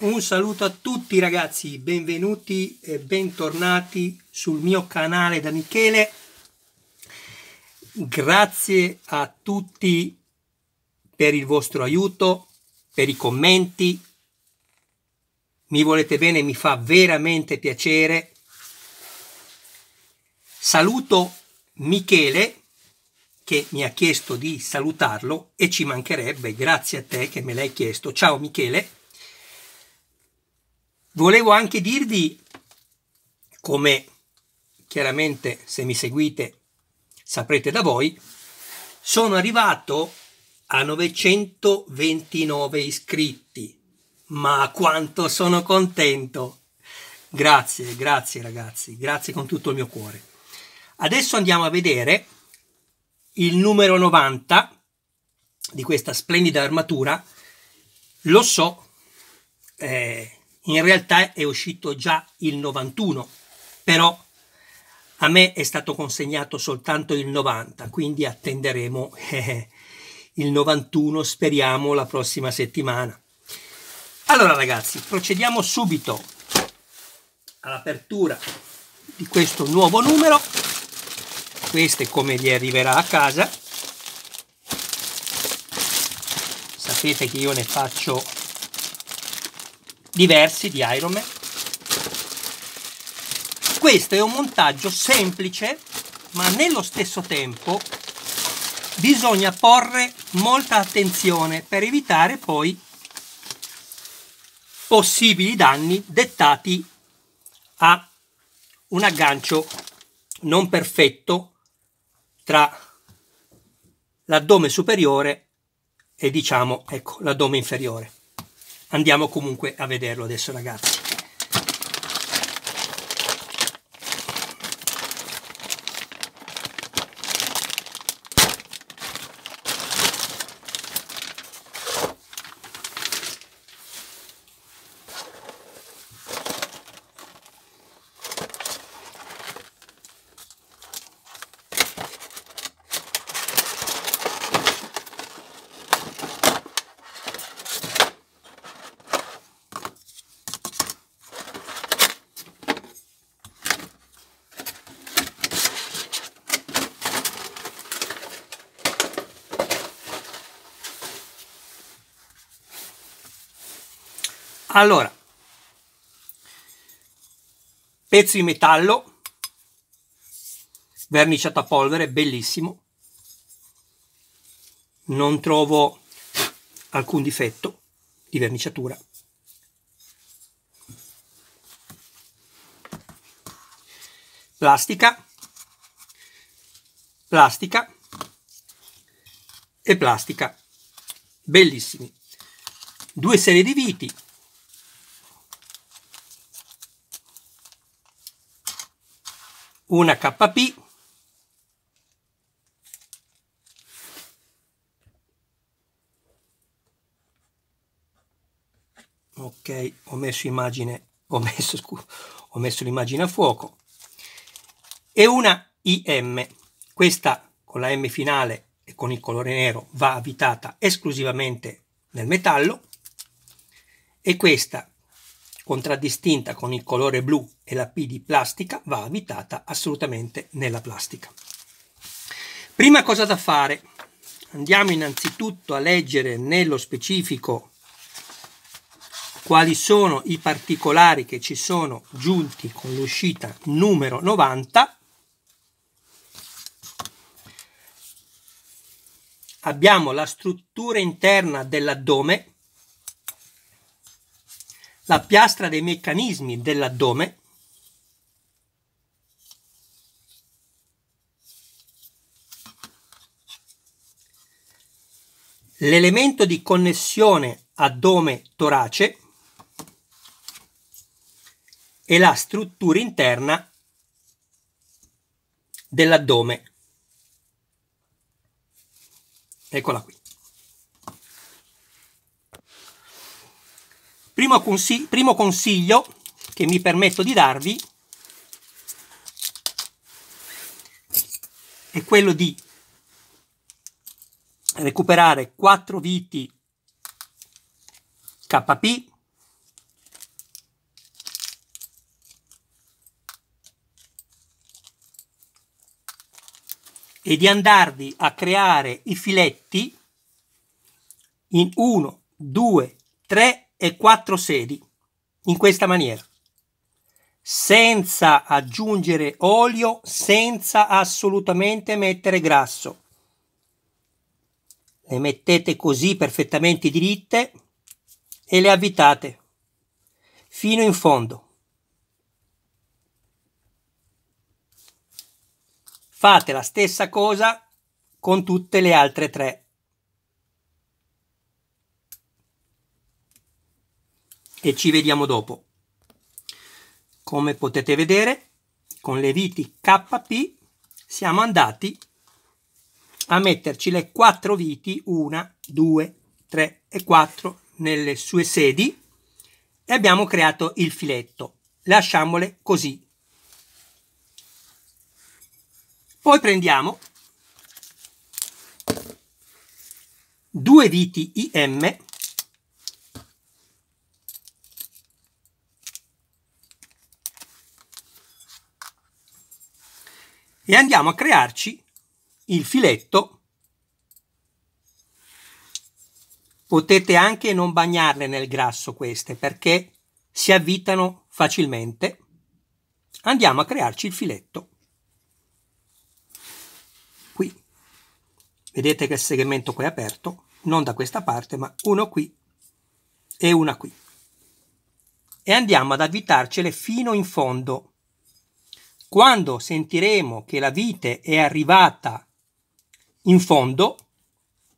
Un saluto a tutti ragazzi, benvenuti e bentornati sul mio canale da Michele. Grazie a tutti per il vostro aiuto, per i commenti. Mi volete bene, mi fa veramente piacere. Saluto Michele che mi ha chiesto di salutarlo e ci mancherebbe, grazie a te che me l'hai chiesto. Ciao Michele. Volevo anche dirvi come chiaramente se mi seguite saprete da voi, sono arrivato a 929 iscritti, ma quanto sono contento! Grazie, grazie ragazzi, grazie con tutto il mio cuore. Adesso andiamo a vedere il numero 90 di questa splendida armatura. Lo so, eh, in realtà è uscito già il 91, però a me è stato consegnato soltanto il 90, quindi attenderemo eh, il 91, speriamo la prossima settimana. Allora ragazzi, procediamo subito all'apertura di questo nuovo numero. Questo è come gli arriverà a casa. Sapete che io ne faccio diversi di Iron Man. Questo è un montaggio semplice, ma nello stesso tempo bisogna porre molta attenzione per evitare poi possibili danni dettati a un aggancio non perfetto tra l'addome superiore e diciamo ecco l'addome inferiore andiamo comunque a vederlo adesso ragazzi Allora, pezzo di metallo, verniciato a polvere, bellissimo. Non trovo alcun difetto di verniciatura. Plastica, plastica e plastica. Bellissimi. Due serie di viti, una KP ok ho messo immagine ho messo, scu- ho messo l'immagine a fuoco e una IM questa con la M finale e con il colore nero va avvitata esclusivamente nel metallo e questa contraddistinta con il colore blu e la P di plastica, va avvitata assolutamente nella plastica. Prima cosa da fare, andiamo innanzitutto a leggere nello specifico quali sono i particolari che ci sono giunti con l'uscita numero 90. Abbiamo la struttura interna dell'addome, la piastra dei meccanismi dell'addome l'elemento di connessione addome-torace e la struttura interna dell'addome. Eccola qui. Primo, consig primo consiglio che mi permetto di darvi è quello di recuperare 4 viti KP e di andarvi a creare i filetti in 1, 2, 3 e quattro sedi, in questa maniera, senza aggiungere olio, senza assolutamente mettere grasso. Le mettete così perfettamente diritte e le avvitate fino in fondo. Fate la stessa cosa con tutte le altre tre. e ci vediamo dopo. Come potete vedere, con le viti KP siamo andati a metterci le quattro viti, una, due, tre e quattro, nelle sue sedi e abbiamo creato il filetto. Lasciamole così. Poi prendiamo due viti IM e andiamo a crearci il filetto potete anche non bagnarle nel grasso queste perché si avvitano facilmente andiamo a crearci il filetto qui vedete che il segmento qui è aperto non da questa parte ma uno qui e una qui e andiamo ad avvitarcele fino in fondo quando sentiremo che la vite è arrivata in fondo,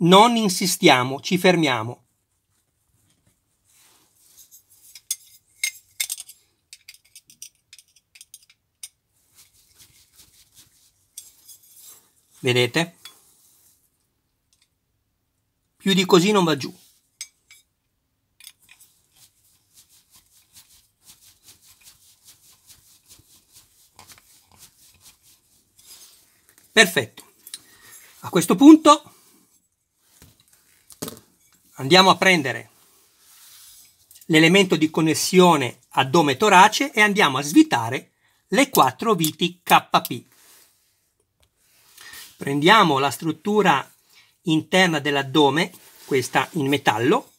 non insistiamo, ci fermiamo. Vedete? Più di così non va giù. Perfetto. A questo punto andiamo a prendere l'elemento di connessione addome torace e andiamo a svitare le quattro viti KP. Prendiamo la struttura interna dell'addome, questa in metallo,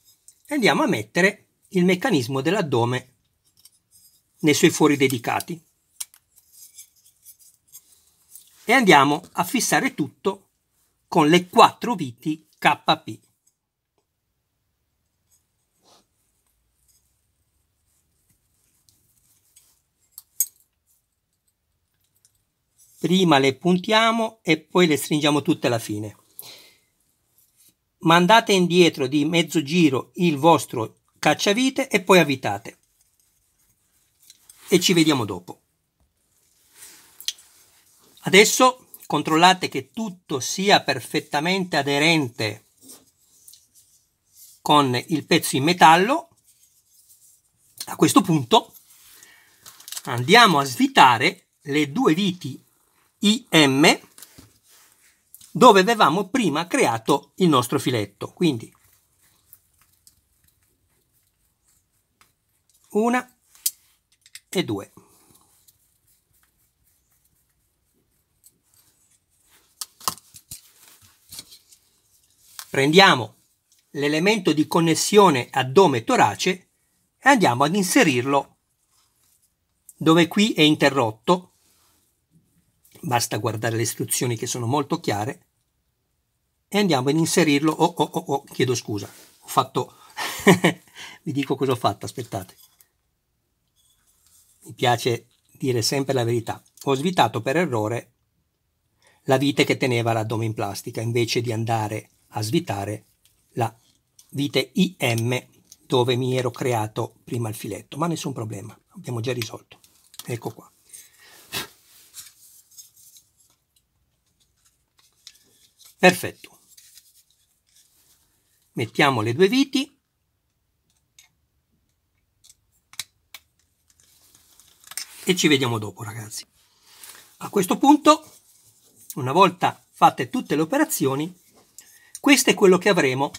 e andiamo a mettere il meccanismo dell'addome nei suoi fori dedicati e andiamo a fissare tutto con le quattro viti KP. Prima le puntiamo e poi le stringiamo tutte alla fine. Mandate indietro di mezzo giro il vostro cacciavite e poi avvitate. E ci vediamo dopo. Adesso controllate che tutto sia perfettamente aderente con il pezzo in metallo. A questo punto andiamo a svitare le due viti IM dove avevamo prima creato il nostro filetto. Quindi una e due. Prendiamo l'elemento di connessione addome torace e andiamo ad inserirlo dove qui è interrotto. Basta guardare le istruzioni che sono molto chiare e andiamo ad inserirlo. Oh, oh, oh, oh chiedo scusa, ho fatto. Vi dico cosa ho fatto, aspettate. Mi piace dire sempre la verità. Ho svitato per errore la vite che teneva l'addome in plastica invece di andare a svitare la vite IM dove mi ero creato prima il filetto, ma nessun problema, abbiamo già risolto. Ecco qua. Perfetto. Mettiamo le due viti. E ci vediamo dopo ragazzi. A questo punto, una volta fatte tutte le operazioni, questo è quello che avremo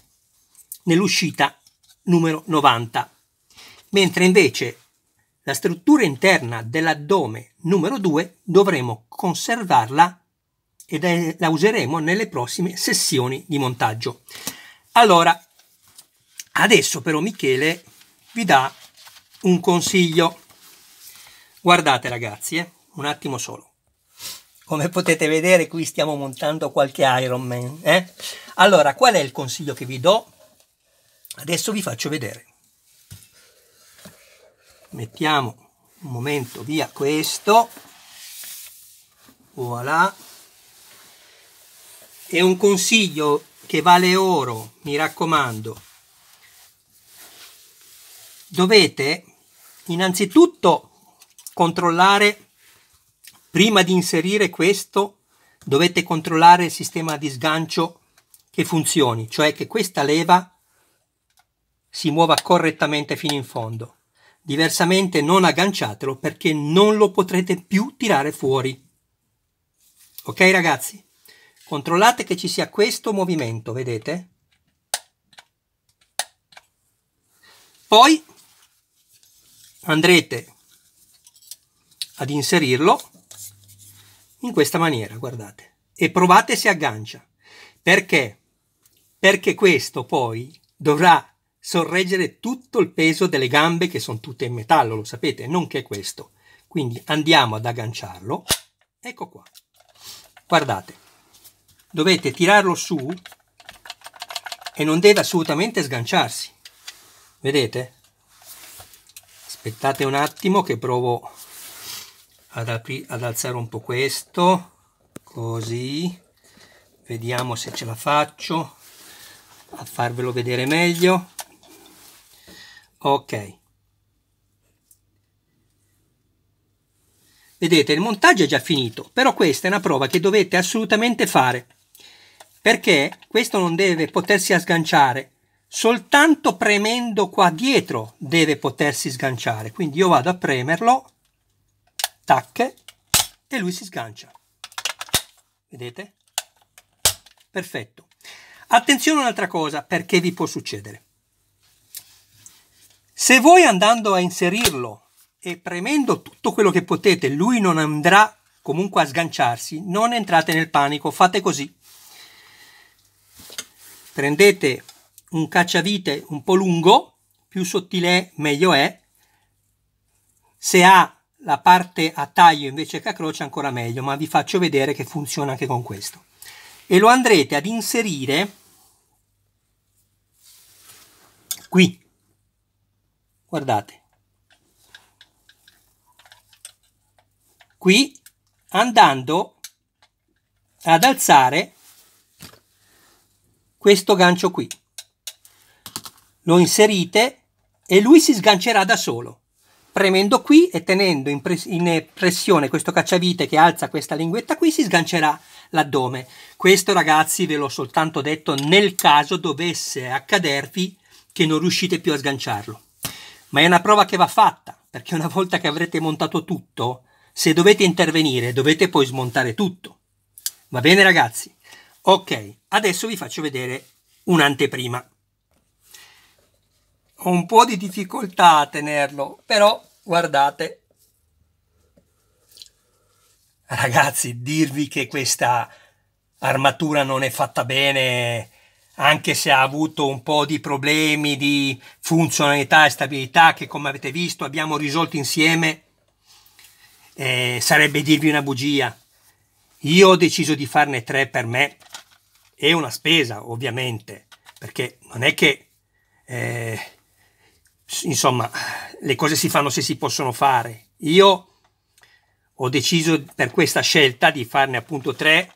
nell'uscita numero 90, mentre invece la struttura interna dell'addome numero 2 dovremo conservarla e la useremo nelle prossime sessioni di montaggio. Allora, adesso però Michele vi dà un consiglio. Guardate ragazzi, eh? un attimo solo. Come potete vedere qui stiamo montando qualche Ironman. Eh? Allora, qual è il consiglio che vi do? Adesso vi faccio vedere. Mettiamo un momento via questo. Voilà. È un consiglio che vale oro, mi raccomando. Dovete innanzitutto controllare prima di inserire questo dovete controllare il sistema di sgancio che funzioni, cioè che questa leva si muova correttamente fino in fondo. Diversamente non agganciatelo perché non lo potrete più tirare fuori. Ok ragazzi? Controllate che ci sia questo movimento, vedete? Poi andrete ad inserirlo in questa maniera, guardate, e provate se aggancia. Perché? perché questo poi dovrà sorreggere tutto il peso delle gambe che sono tutte in metallo, lo sapete, nonché questo. Quindi andiamo ad agganciarlo, ecco qua, guardate, dovete tirarlo su e non deve assolutamente sganciarsi, vedete? Aspettate un attimo che provo ad, ad alzare un po' questo, così, vediamo se ce la faccio, a farvelo vedere meglio ok vedete il montaggio è già finito però questa è una prova che dovete assolutamente fare perché questo non deve potersi sganciare soltanto premendo qua dietro deve potersi sganciare quindi io vado a premerlo tac e lui si sgancia vedete perfetto Attenzione a un'altra cosa, perché vi può succedere. Se voi andando a inserirlo e premendo tutto quello che potete, lui non andrà comunque a sganciarsi, non entrate nel panico, fate così. Prendete un cacciavite un po' lungo, più sottile è, meglio è, se ha la parte a taglio invece che a croce ancora meglio, ma vi faccio vedere che funziona anche con questo. E lo andrete ad inserire qui guardate qui andando ad alzare questo gancio qui lo inserite e lui si sgancerà da solo premendo qui e tenendo in, pres in pressione questo cacciavite che alza questa linguetta qui si sgancerà l'addome questo ragazzi ve l'ho soltanto detto nel caso dovesse accadervi che non riuscite più a sganciarlo. Ma è una prova che va fatta, perché una volta che avrete montato tutto, se dovete intervenire dovete poi smontare tutto. Va bene ragazzi? Ok, adesso vi faccio vedere un'anteprima. Ho un po' di difficoltà a tenerlo, però guardate. Ragazzi, dirvi che questa armatura non è fatta bene anche se ha avuto un po' di problemi di funzionalità e stabilità che come avete visto abbiamo risolto insieme, eh, sarebbe dirvi una bugia. Io ho deciso di farne tre per me, è una spesa ovviamente, perché non è che, eh, insomma, le cose si fanno se si possono fare. Io ho deciso per questa scelta di farne appunto tre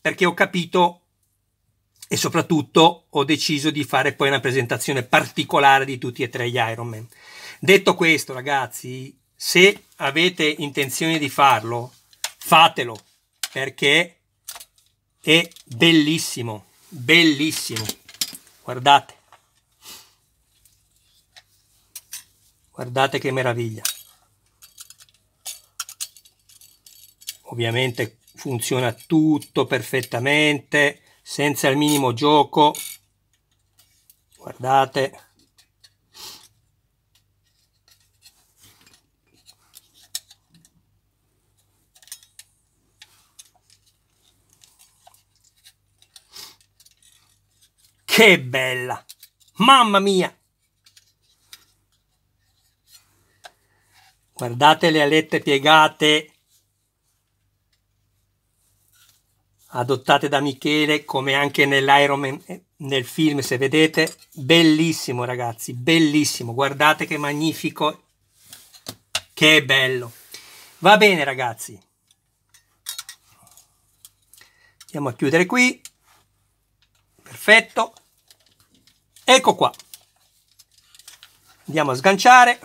perché ho capito e soprattutto ho deciso di fare poi una presentazione particolare di tutti e tre gli Ironman. Detto questo, ragazzi, se avete intenzione di farlo, fatelo perché è bellissimo, bellissimo. Guardate. Guardate che meraviglia. Ovviamente funziona tutto perfettamente senza il minimo gioco guardate che bella mamma mia guardate le alette piegate adottate da Michele come anche nell'Iron Man eh, nel film se vedete bellissimo ragazzi bellissimo guardate che magnifico che bello va bene ragazzi andiamo a chiudere qui perfetto ecco qua andiamo a sganciare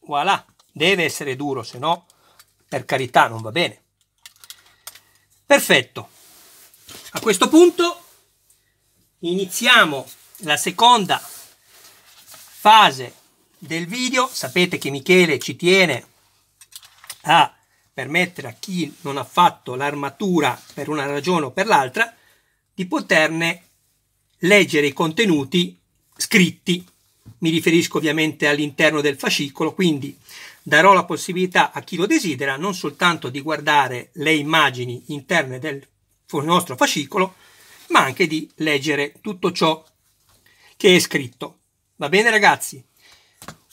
voilà Deve essere duro, se no, per carità, non va bene. Perfetto. A questo punto iniziamo la seconda fase del video. Sapete che Michele ci tiene a permettere a chi non ha fatto l'armatura per una ragione o per l'altra di poterne leggere i contenuti scritti. Mi riferisco ovviamente all'interno del fascicolo, quindi darò la possibilità a chi lo desidera non soltanto di guardare le immagini interne del nostro fascicolo, ma anche di leggere tutto ciò che è scritto. Va bene ragazzi?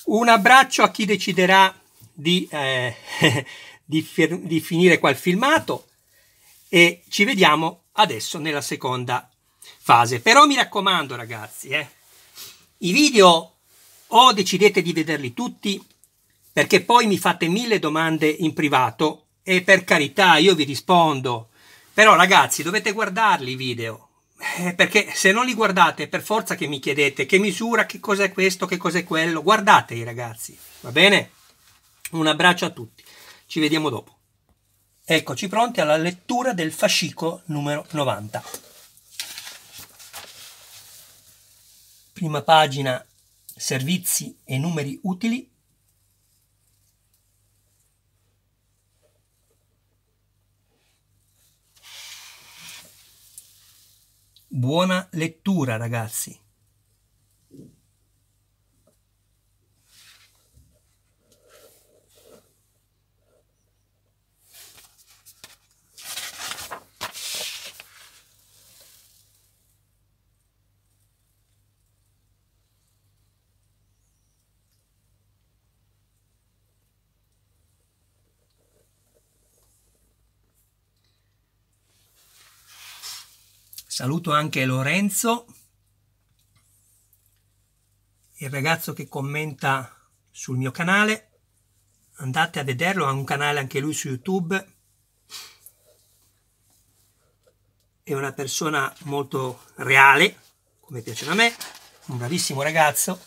Un abbraccio a chi deciderà di, eh, di, di finire qua il filmato e ci vediamo adesso nella seconda fase. Però mi raccomando ragazzi, eh, i video o decidete di vederli tutti perché poi mi fate mille domande in privato e per carità io vi rispondo. Però ragazzi dovete guardarli i video, eh, perché se non li guardate per forza che mi chiedete che misura, che cos'è questo, che cos'è quello, guardate i ragazzi, va bene? Un abbraccio a tutti, ci vediamo dopo. Eccoci pronti alla lettura del fascicolo numero 90. Prima pagina, servizi e numeri utili, Buona lettura ragazzi! Saluto anche Lorenzo, il ragazzo che commenta sul mio canale. Andate a vederlo, ha un canale anche lui su YouTube. È una persona molto reale, come piace a me, un bravissimo ragazzo.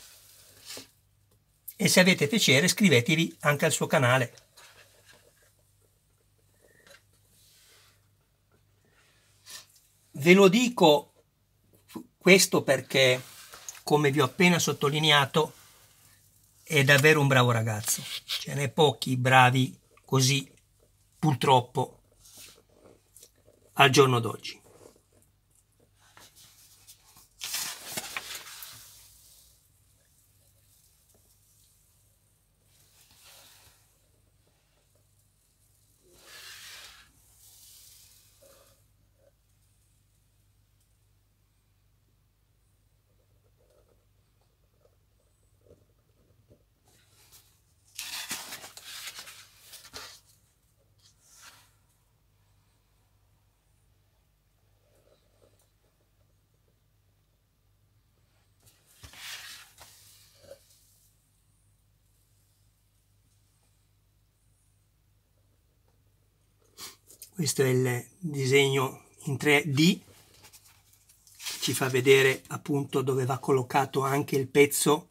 E se avete piacere iscrivetevi anche al suo canale. Ve lo dico questo perché, come vi ho appena sottolineato, è davvero un bravo ragazzo. Ce n'è pochi bravi così, purtroppo, al giorno d'oggi. questo è il disegno in 3D ci fa vedere appunto dove va collocato anche il pezzo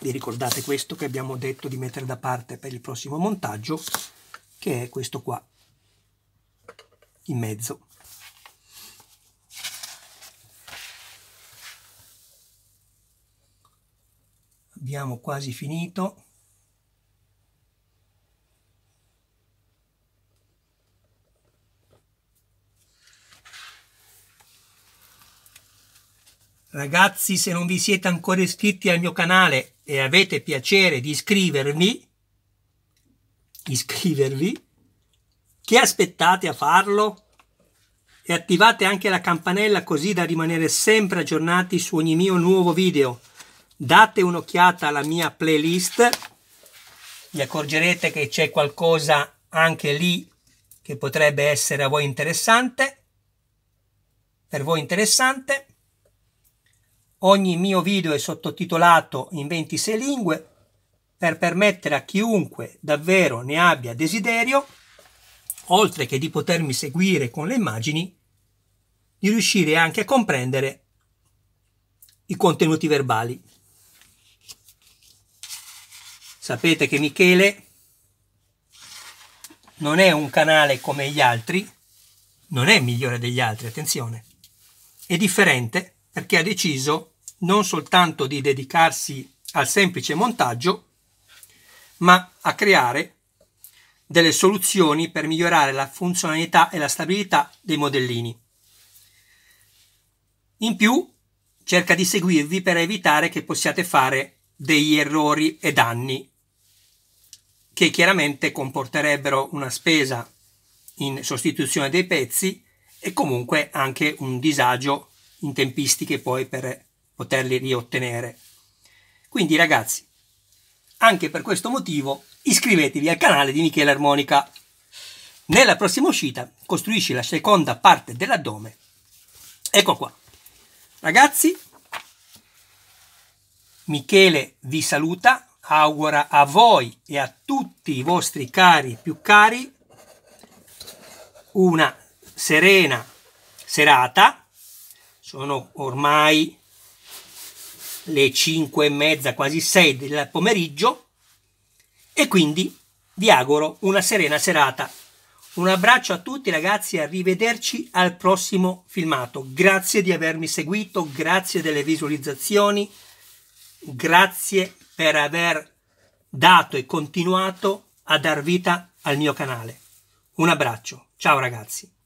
vi ricordate questo che abbiamo detto di mettere da parte per il prossimo montaggio che è questo qua in mezzo abbiamo quasi finito Ragazzi, se non vi siete ancora iscritti al mio canale e avete piacere di iscrivervi, iscrivervi, che aspettate a farlo? E attivate anche la campanella così da rimanere sempre aggiornati su ogni mio nuovo video. Date un'occhiata alla mia playlist, vi accorgerete che c'è qualcosa anche lì che potrebbe essere a voi interessante, per voi interessante Ogni mio video è sottotitolato in 26 lingue per permettere a chiunque davvero ne abbia desiderio, oltre che di potermi seguire con le immagini, di riuscire anche a comprendere i contenuti verbali. Sapete che Michele non è un canale come gli altri, non è migliore degli altri, attenzione, è differente perché ha deciso non soltanto di dedicarsi al semplice montaggio, ma a creare delle soluzioni per migliorare la funzionalità e la stabilità dei modellini. In più, cerca di seguirvi per evitare che possiate fare degli errori e danni che chiaramente comporterebbero una spesa in sostituzione dei pezzi e comunque anche un disagio in tempistiche poi per poterli riottenere. Quindi ragazzi, anche per questo motivo iscrivetevi al canale di Michele Armonica. Nella prossima uscita costruisci la seconda parte dell'addome. Ecco qua. Ragazzi, Michele vi saluta, augura a voi e a tutti i vostri cari più cari una serena serata. Sono ormai le 5 e mezza, quasi 6 del pomeriggio e quindi vi auguro una serena serata. Un abbraccio a tutti ragazzi e arrivederci al prossimo filmato. Grazie di avermi seguito, grazie delle visualizzazioni, grazie per aver dato e continuato a dar vita al mio canale. Un abbraccio, ciao ragazzi.